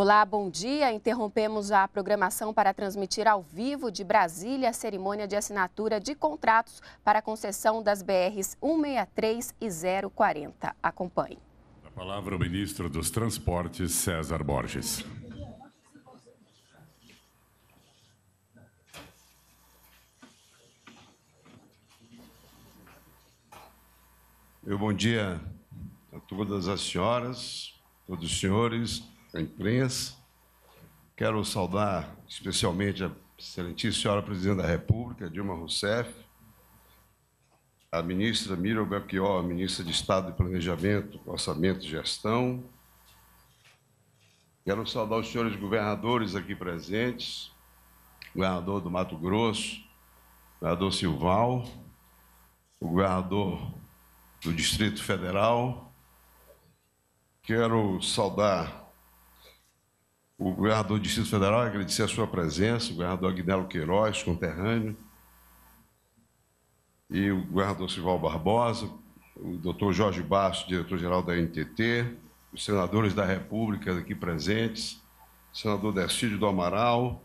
Olá, bom dia. Interrompemos a programação para transmitir ao vivo de Brasília a cerimônia de assinatura de contratos para concessão das BRs 163 e 040. Acompanhe. A palavra o ministro dos Transportes, César Borges. Meu bom dia a todas as senhoras, todos os senhores a imprensa. Quero saudar especialmente a excelentíssima senhora presidente da República, Dilma Rousseff, a ministra Miriam Belchior, ministra de Estado de Planejamento, Orçamento e Gestão. Quero saudar os senhores governadores aqui presentes, governador do Mato Grosso, governador Silval, o governador do Distrito Federal. Quero saudar o governador do Distrito Federal, agradecer a sua presença, o governador Agnello Queiroz, conterrâneo, e o governador Sival Barbosa, o doutor Jorge Bastos, diretor-geral da NTT, os senadores da República aqui presentes, o senador Destílio do Amaral,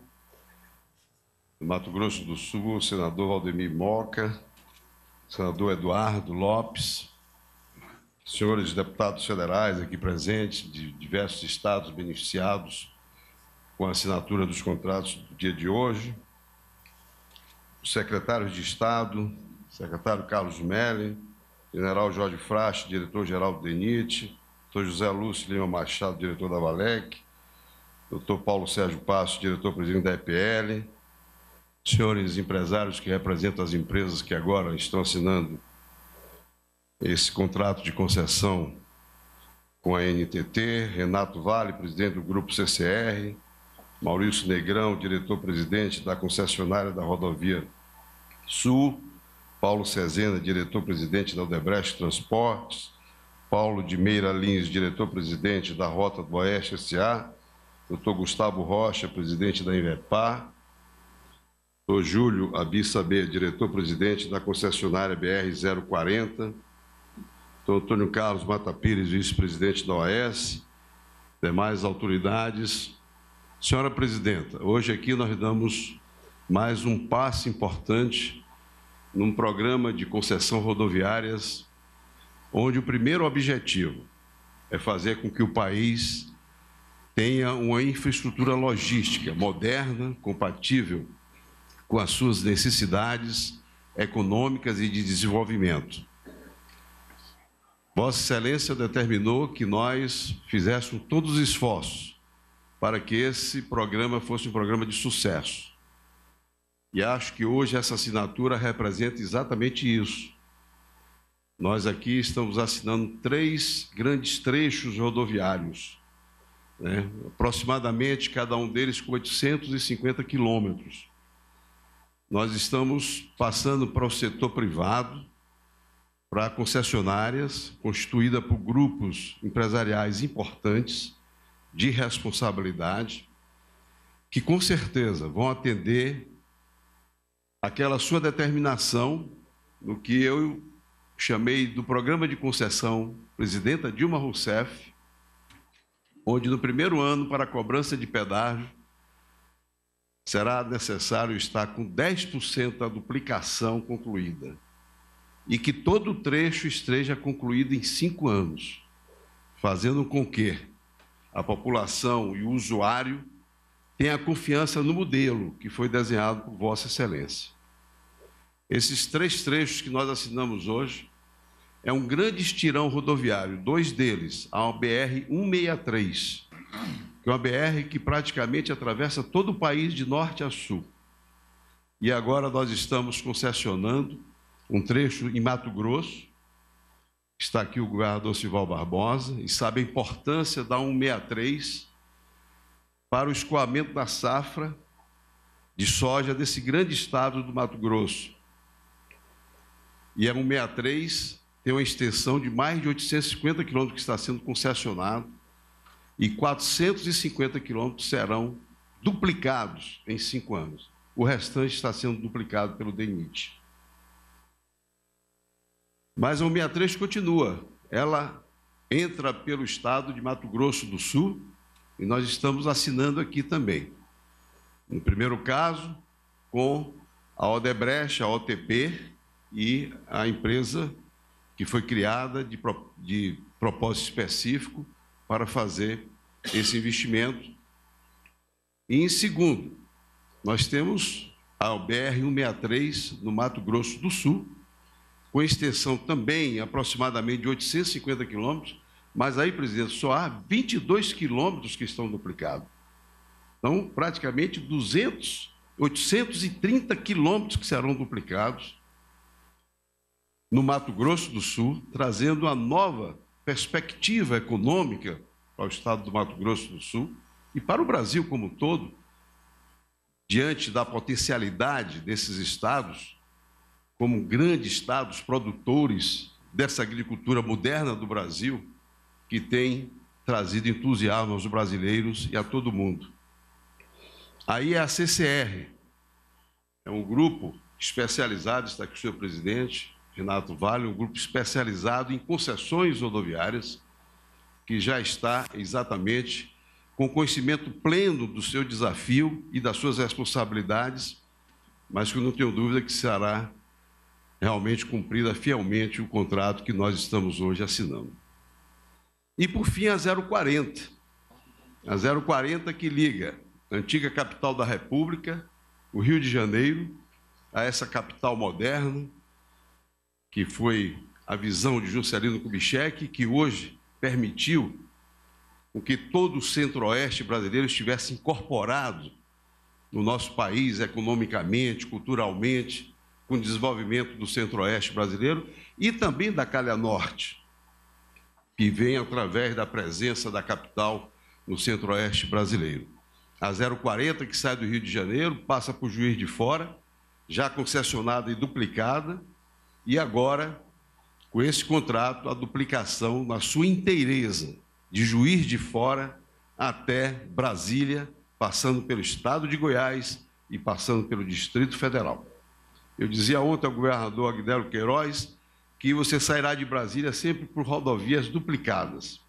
do Mato Grosso do Sul, o senador Valdemir Moca, o senador Eduardo Lopes, senhores deputados federais aqui presentes, de diversos estados beneficiados com a assinatura dos contratos do dia de hoje, o secretário de Estado, secretário Carlos Melli, general Jorge Frache, diretor-geral do DENIT, doutor José Lúcio Lima Machado, diretor da Valec, doutor Paulo Sérgio Passo, diretor-presidente da EPL, senhores empresários que representam as empresas que agora estão assinando esse contrato de concessão com a NTT, Renato Vale, presidente do Grupo CCR, Maurício Negrão, diretor-presidente da concessionária da rodovia Sul, Paulo Cezena, diretor-presidente da Odebrecht Transportes, Paulo de Meira Lins, diretor-presidente da Rota do Oeste S.A., doutor Gustavo Rocha, presidente da Invepar, doutor Júlio B, diretor-presidente da concessionária BR-040, doutor Antônio Carlos Mata Pires, vice-presidente da OAS, demais autoridades, Senhora Presidenta, hoje aqui nós damos mais um passo importante num programa de concessão rodoviárias, onde o primeiro objetivo é fazer com que o país tenha uma infraestrutura logística moderna, compatível com as suas necessidades econômicas e de desenvolvimento. Vossa Excelência determinou que nós fizéssemos todos os esforços para que esse programa fosse um programa de sucesso. E acho que hoje essa assinatura representa exatamente isso. Nós aqui estamos assinando três grandes trechos rodoviários, né? aproximadamente cada um deles com 850 quilômetros. Nós estamos passando para o setor privado, para concessionárias, constituída por grupos empresariais importantes de responsabilidade que com certeza vão atender aquela sua determinação no que eu chamei do programa de concessão presidenta Dilma Rousseff, onde no primeiro ano para a cobrança de pedágio será necessário estar com 10% da duplicação concluída e que todo o trecho esteja concluído em cinco anos, fazendo com que a população e o usuário tenha confiança no modelo que foi desenhado por Vossa Excelência. Esses três trechos que nós assinamos hoje é um grande estirão rodoviário, dois deles, a BR 163, que é uma BR que praticamente atravessa todo o país de norte a sul. E agora nós estamos concessionando um trecho em Mato Grosso, está aqui o governador Sival Barbosa, e sabe a importância da 163 para o escoamento da safra de soja desse grande estado do Mato Grosso. E a 163 tem uma extensão de mais de 850 quilômetros que está sendo concessionado e 450 quilômetros serão duplicados em cinco anos. O restante está sendo duplicado pelo DENIT. Mas a 163 continua. Ela entra pelo estado de Mato Grosso do Sul e nós estamos assinando aqui também. No primeiro caso, com a Odebrecht, a OTP e a empresa que foi criada de, de propósito específico para fazer esse investimento. E em segundo, nós temos a BR 163 no Mato Grosso do Sul, com extensão também aproximadamente de 850 quilômetros, mas aí, presidente, só há 22 quilômetros que estão duplicados. Então, praticamente 200, 830 quilômetros que serão duplicados no Mato Grosso do Sul, trazendo uma nova perspectiva econômica para o estado do Mato Grosso do Sul e para o Brasil como um todo, diante da potencialidade desses estados como grandes estados produtores dessa agricultura moderna do Brasil, que tem trazido entusiasmo aos brasileiros e a todo mundo. Aí é a CCR, é um grupo especializado, está aqui o senhor presidente, Renato Vale, um grupo especializado em concessões rodoviárias, que já está exatamente com conhecimento pleno do seu desafio e das suas responsabilidades, mas que eu não tenho dúvida que será realmente cumprida fielmente o contrato que nós estamos hoje assinando. E por fim a 040. A 040 que liga a antiga capital da República, o Rio de Janeiro, a essa capital moderna, que foi a visão de Juscelino Kubitschek, que hoje permitiu o que todo o centro-oeste brasileiro estivesse incorporado no nosso país economicamente, culturalmente, com o desenvolvimento do centro-oeste brasileiro e também da calha norte, que vem através da presença da capital no centro-oeste brasileiro. A 040, que sai do Rio de Janeiro, passa por Juiz de Fora, já concessionada e duplicada, e agora, com esse contrato, a duplicação na sua inteireza, de Juiz de Fora até Brasília, passando pelo estado de Goiás e passando pelo Distrito Federal. Eu dizia ontem ao governador Aguinaldo Queiroz que você sairá de Brasília sempre por rodovias duplicadas,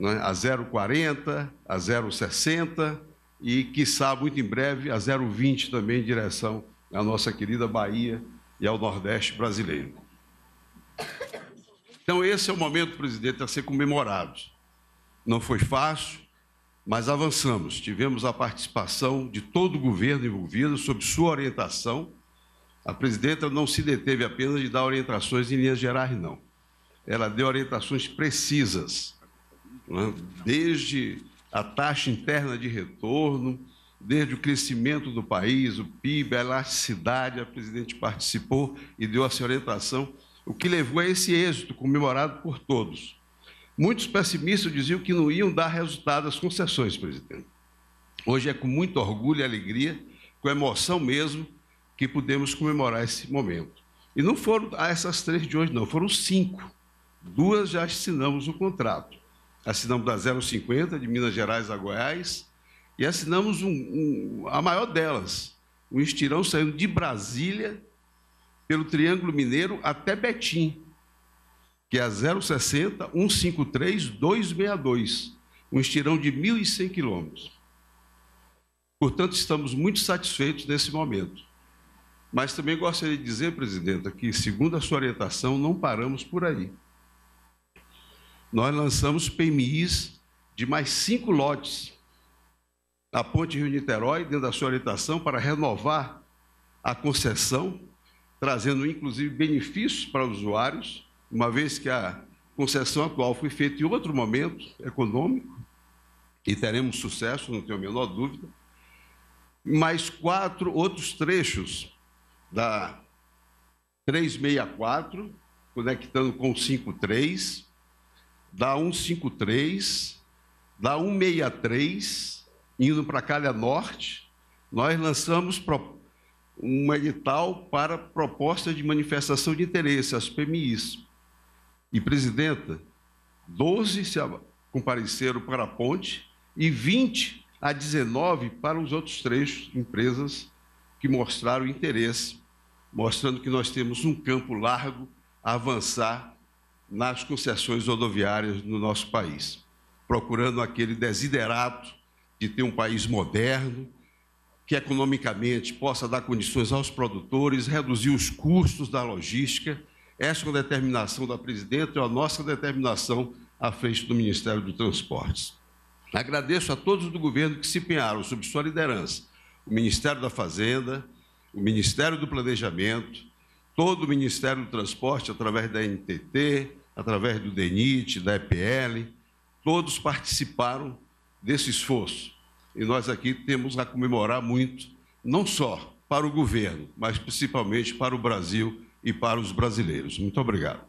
né? a 040, a 060 e, quiçá, muito em breve, a 020 também em direção à nossa querida Bahia e ao Nordeste brasileiro. Então, esse é o momento, presidente, a ser comemorado. Não foi fácil, mas avançamos. Tivemos a participação de todo o governo envolvido, sob sua orientação a presidenta não se deteve apenas de dar orientações em linhas gerais, não. Ela deu orientações precisas, né? desde a taxa interna de retorno, desde o crescimento do país, o PIB, a elasticidade, a presidente participou e deu essa orientação, o que levou a esse êxito comemorado por todos. Muitos pessimistas diziam que não iam dar resultado às concessões, presidente. Hoje é com muito orgulho e alegria, com emoção mesmo, que pudemos comemorar esse momento. E não foram essas três de hoje, não, foram cinco. Duas já assinamos o contrato. Assinamos da 050, de Minas Gerais a Goiás, e assinamos um, um, a maior delas, um estirão saindo de Brasília, pelo Triângulo Mineiro até Betim, que é a 060 153 262, um estirão de 1.100 quilômetros. Portanto, estamos muito satisfeitos nesse momento. Mas também gostaria de dizer, presidenta, que, segundo a sua orientação, não paramos por aí. Nós lançamos PMIs de mais cinco lotes na Ponte Rio-Niterói, dentro da sua orientação, para renovar a concessão, trazendo inclusive benefícios para os usuários, uma vez que a concessão atual foi feita em outro momento econômico, e teremos sucesso, não tenho a menor dúvida. Mais quatro outros trechos da 364, conectando com 53, da 153, da 163, indo para a Calha Norte, nós lançamos um edital para proposta de manifestação de interesse, as PMIs. E, presidenta, 12 se compareceram para a ponte e 20 a 19 para os outros trechos, empresas que mostraram interesse mostrando que nós temos um campo largo a avançar nas concessões rodoviárias no nosso país, procurando aquele desiderato de ter um país moderno, que economicamente possa dar condições aos produtores, reduzir os custos da logística. Essa é uma determinação da presidenta, é a nossa determinação à frente do Ministério dos Transportes. Agradeço a todos do governo que se empenharam sob sua liderança, o Ministério da Fazenda, o Ministério do Planejamento, todo o Ministério do Transporte, através da NTT, através do DENIT, da EPL, todos participaram desse esforço. E nós aqui temos a comemorar muito, não só para o governo, mas principalmente para o Brasil e para os brasileiros. Muito obrigado.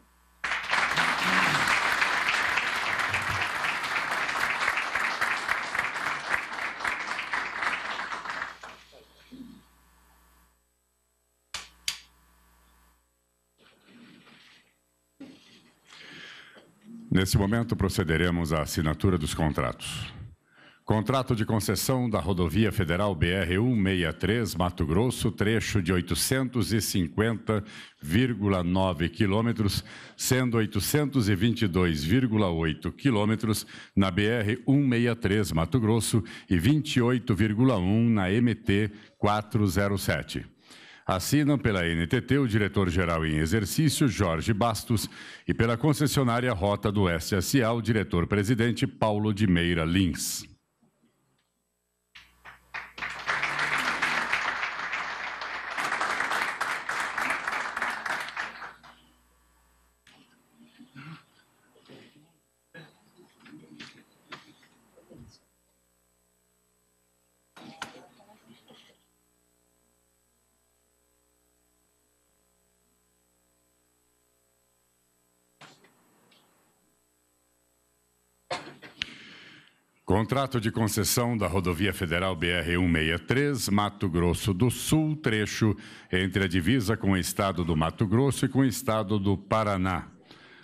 Nesse momento, procederemos à assinatura dos contratos. Contrato de concessão da rodovia federal BR-163, Mato Grosso, trecho de 850,9 quilômetros, sendo 822,8 quilômetros na BR-163, Mato Grosso, e 28,1 na MT-407. Assinam pela NTT o diretor-geral em exercício, Jorge Bastos, e pela concessionária Rota do Oeste o diretor-presidente Paulo de Meira Lins. Contrato de concessão da rodovia federal BR-163, Mato Grosso do Sul, trecho entre a divisa com o estado do Mato Grosso e com o estado do Paraná.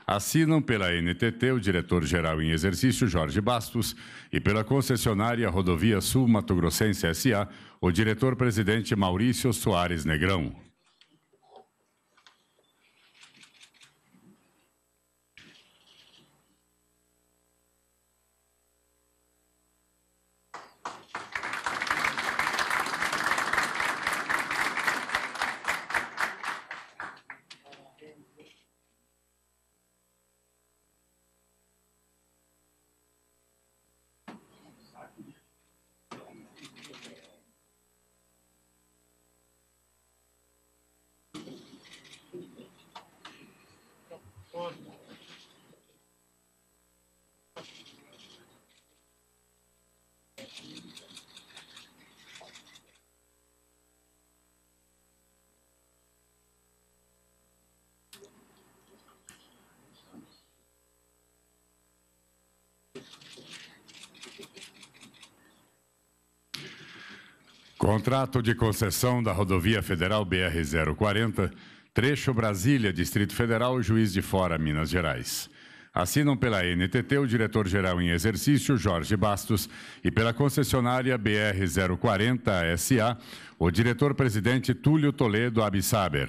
Assinam pela NTT o diretor-geral em exercício, Jorge Bastos, e pela concessionária Rodovia Sul Mato Grossense SA, o diretor-presidente Maurício Soares Negrão. Contrato de concessão da rodovia federal BR-040, trecho Brasília, Distrito Federal, Juiz de Fora, Minas Gerais. Assinam pela NTT o diretor-geral em exercício, Jorge Bastos, e pela concessionária BR-040 SA, o diretor-presidente Túlio Toledo Abissaber.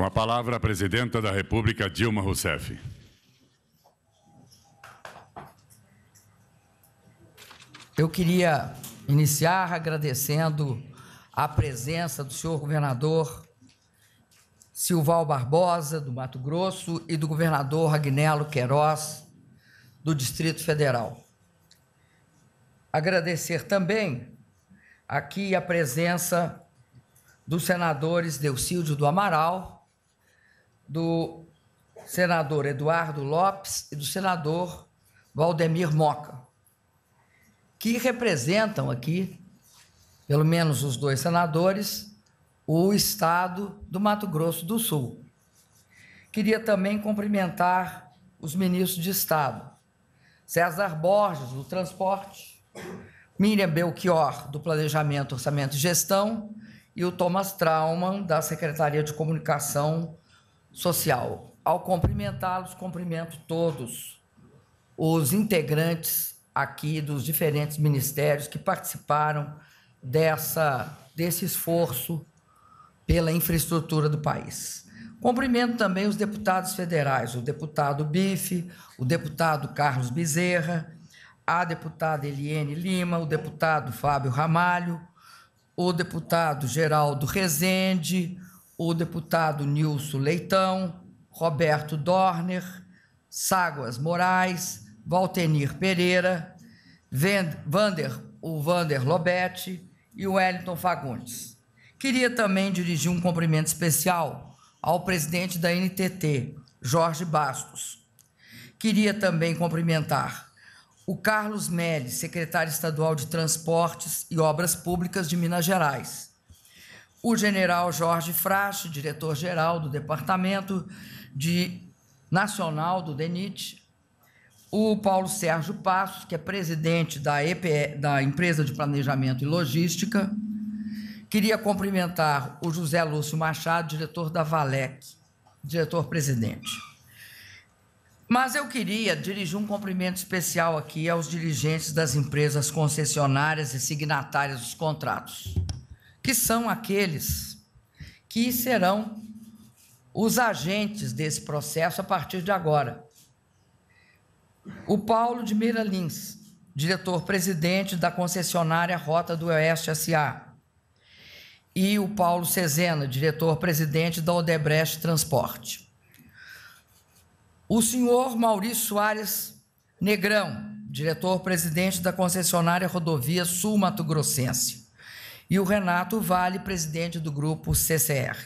Com a palavra, a presidenta da República, Dilma Rousseff. Eu queria iniciar agradecendo a presença do senhor governador Silval Barbosa, do Mato Grosso, e do governador Agnello Queiroz, do Distrito Federal. Agradecer também aqui a presença dos senadores Delcídio do Amaral do senador Eduardo Lopes e do senador Valdemir Moca, que representam aqui, pelo menos os dois senadores, o estado do Mato Grosso do Sul. Queria também cumprimentar os ministros de Estado, César Borges, do Transporte, Miriam Belchior, do Planejamento, Orçamento e Gestão, e o Thomas Trauman, da Secretaria de Comunicação social. Ao cumprimentá-los, cumprimento todos os integrantes aqui dos diferentes ministérios que participaram dessa, desse esforço pela infraestrutura do país. Cumprimento também os deputados federais, o deputado Bife, o deputado Carlos Bezerra, a deputada Eliene Lima, o deputado Fábio Ramalho, o deputado Geraldo Rezende, o deputado Nilson Leitão, Roberto Dorner, Ságuas Moraes, Valtenir Pereira, Vander, o Vander Lobete e o Wellington Fagundes. Queria também dirigir um cumprimento especial ao presidente da NTT, Jorge Bastos. Queria também cumprimentar o Carlos Meli, secretário estadual de Transportes e Obras Públicas de Minas Gerais o general Jorge Frache, diretor-geral do Departamento de Nacional do DENIT, o Paulo Sérgio Passos, que é presidente da, EPE, da Empresa de Planejamento e Logística, queria cumprimentar o José Lúcio Machado, diretor da Valec, diretor-presidente. Mas eu queria dirigir um cumprimento especial aqui aos dirigentes das empresas concessionárias e signatárias dos contratos que são aqueles que serão os agentes desse processo a partir de agora. O Paulo de Meira Lins, diretor-presidente da concessionária Rota do Oeste SA. E o Paulo Cezena, diretor-presidente da Odebrecht Transporte. O senhor Maurício Soares Negrão, diretor-presidente da concessionária Rodovia Sul Mato Grossense e o Renato Vale, presidente do grupo CCR.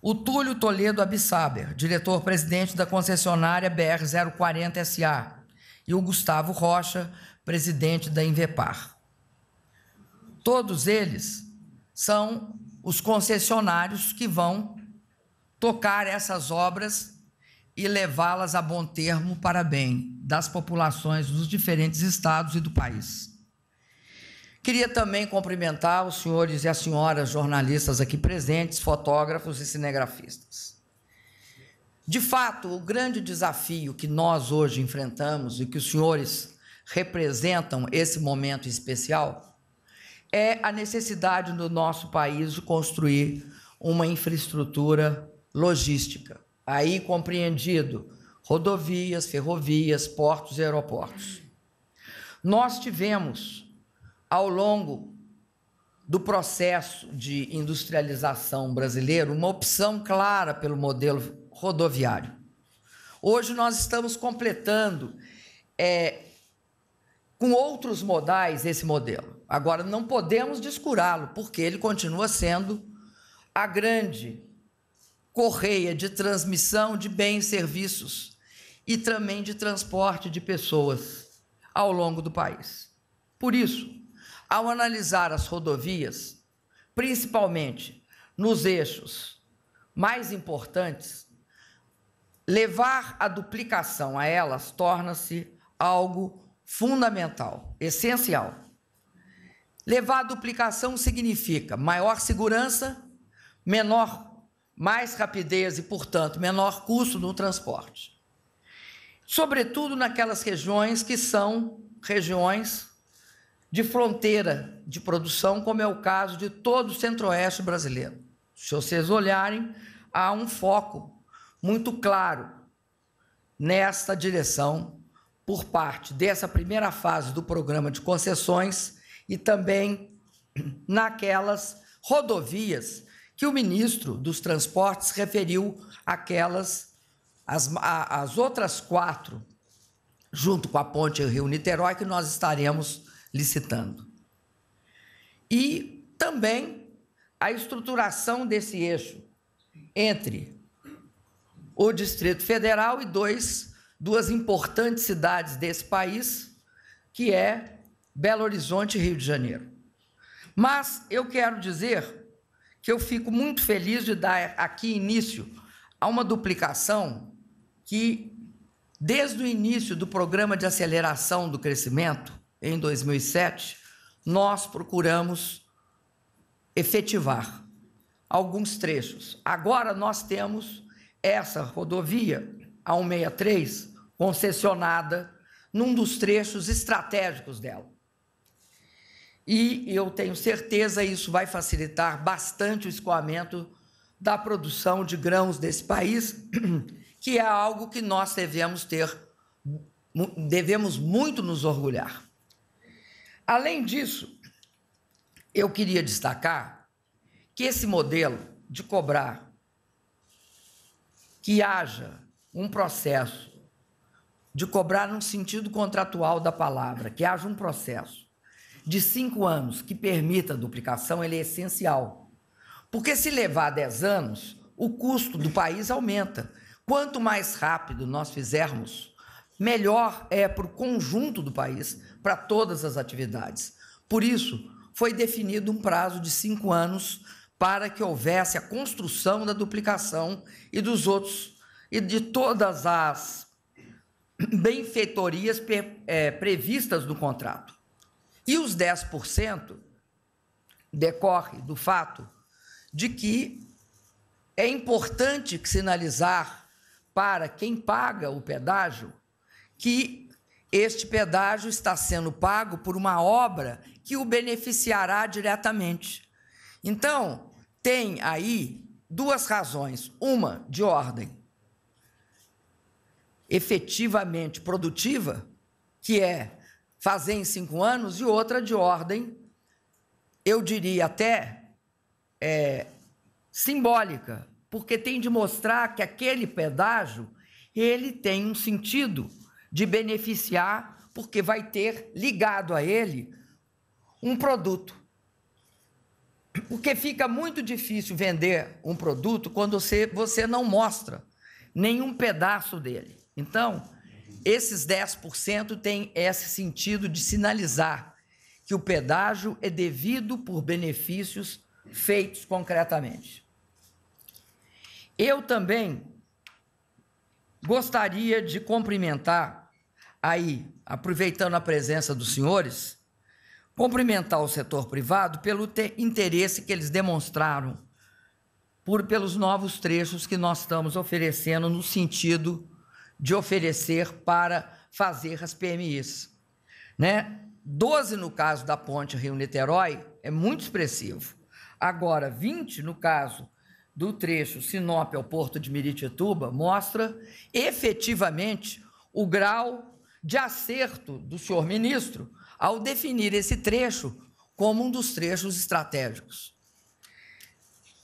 O Túlio Toledo Abissaber, diretor-presidente da concessionária BR-040 SA, e o Gustavo Rocha, presidente da Invepar. Todos eles são os concessionários que vão tocar essas obras e levá-las a bom termo para bem das populações dos diferentes estados e do país. Queria também cumprimentar os senhores e as senhoras jornalistas aqui presentes, fotógrafos e cinegrafistas. De fato, o grande desafio que nós hoje enfrentamos e que os senhores representam esse momento especial é a necessidade do nosso país de construir uma infraestrutura logística, aí compreendido rodovias, ferrovias, portos e aeroportos. Nós tivemos ao longo do processo de industrialização brasileiro uma opção clara pelo modelo rodoviário. Hoje nós estamos completando é, com outros modais esse modelo. Agora, não podemos descurá-lo, porque ele continua sendo a grande correia de transmissão de bens e serviços e também de transporte de pessoas ao longo do país. Por isso, ao analisar as rodovias, principalmente nos eixos mais importantes, levar a duplicação a elas torna-se algo fundamental, essencial. Levar a duplicação significa maior segurança, menor mais rapidez e, portanto, menor custo no transporte. Sobretudo naquelas regiões que são regiões de fronteira de produção, como é o caso de todo o centro-oeste brasileiro. Se vocês olharem, há um foco muito claro nesta direção por parte dessa primeira fase do programa de concessões e também naquelas rodovias que o ministro dos Transportes referiu aquelas as, as outras quatro junto com a ponte Rio Niterói que nós estaremos licitando. E também a estruturação desse eixo entre o Distrito Federal e dois, duas importantes cidades desse país, que é Belo Horizonte e Rio de Janeiro. Mas eu quero dizer que eu fico muito feliz de dar aqui início a uma duplicação que, desde o início do programa de aceleração do crescimento, em 2007, nós procuramos efetivar alguns trechos. Agora nós temos essa rodovia, a 163, concessionada num dos trechos estratégicos dela. E eu tenho certeza isso vai facilitar bastante o escoamento da produção de grãos desse país, que é algo que nós devemos ter, devemos muito nos orgulhar. Além disso, eu queria destacar que esse modelo de cobrar que haja um processo, de cobrar no sentido contratual da palavra, que haja um processo de cinco anos que permita a duplicação, ele é essencial. Porque se levar dez anos, o custo do país aumenta. Quanto mais rápido nós fizermos melhor é para o conjunto do país, para todas as atividades. Por isso, foi definido um prazo de cinco anos para que houvesse a construção da duplicação e dos outros e de todas as benfeitorias é, previstas no contrato. E os 10% decorre do fato de que é importante sinalizar para quem paga o pedágio que este pedágio está sendo pago por uma obra que o beneficiará diretamente. Então, tem aí duas razões. Uma de ordem efetivamente produtiva, que é fazer em cinco anos, e outra de ordem, eu diria até é, simbólica, porque tem de mostrar que aquele pedágio ele tem um sentido de beneficiar, porque vai ter ligado a ele um produto. Porque fica muito difícil vender um produto quando você, você não mostra nenhum pedaço dele. Então, esses 10% tem esse sentido de sinalizar que o pedágio é devido por benefícios feitos concretamente. Eu também gostaria de cumprimentar aí, aproveitando a presença dos senhores, cumprimentar o setor privado pelo interesse que eles demonstraram por pelos novos trechos que nós estamos oferecendo no sentido de oferecer para fazer as PMIs, né? 12 no caso da ponte Rio-Niterói é muito expressivo. Agora 20 no caso do trecho Sinop ao Porto de Miritetuba mostra efetivamente o grau de acerto do senhor ministro ao definir esse trecho como um dos trechos estratégicos.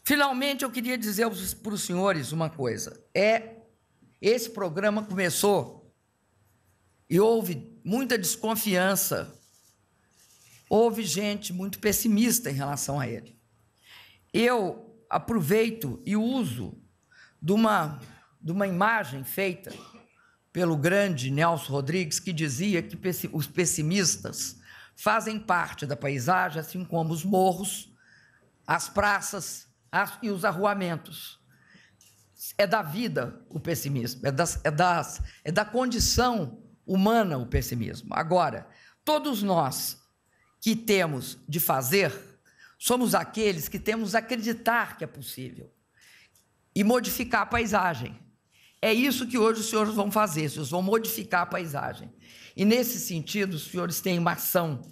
Finalmente, eu queria dizer para os senhores uma coisa. É esse programa começou e houve muita desconfiança. Houve gente muito pessimista em relação a ele. Eu aproveito e uso de uma, de uma imagem feita pelo grande Nelson Rodrigues, que dizia que os pessimistas fazem parte da paisagem, assim como os morros, as praças as, e os arruamentos. É da vida o pessimismo, é, das, é, das, é da condição humana o pessimismo. Agora, todos nós que temos de fazer, somos aqueles que temos acreditar que é possível e modificar a paisagem. É isso que hoje os senhores vão fazer, os senhores vão modificar a paisagem. E nesse sentido, os senhores têm uma ação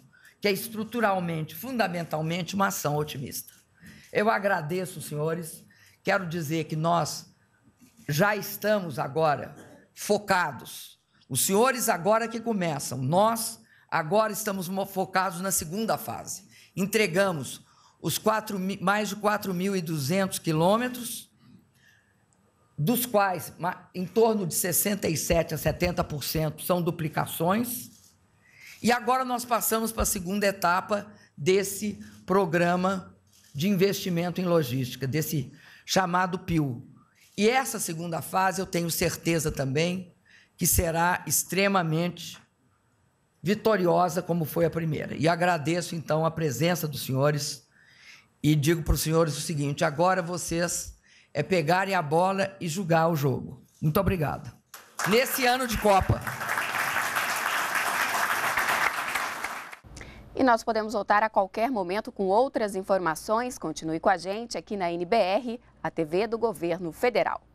que é estruturalmente, fundamentalmente, uma ação otimista. Eu agradeço, senhores. Quero dizer que nós já estamos agora focados. Os senhores agora que começam, nós agora estamos focados na segunda fase. Entregamos os quatro, mais de 4.200 quilômetros dos quais em torno de 67% a 70% são duplicações. E agora nós passamos para a segunda etapa desse programa de investimento em logística, desse chamado PIL. E essa segunda fase eu tenho certeza também que será extremamente vitoriosa como foi a primeira. E agradeço então a presença dos senhores e digo para os senhores o seguinte: agora vocês é pegarem a bola e julgar o jogo. Muito obrigado. Nesse ano de Copa. E nós podemos voltar a qualquer momento com outras informações. Continue com a gente aqui na NBR, a TV do Governo Federal.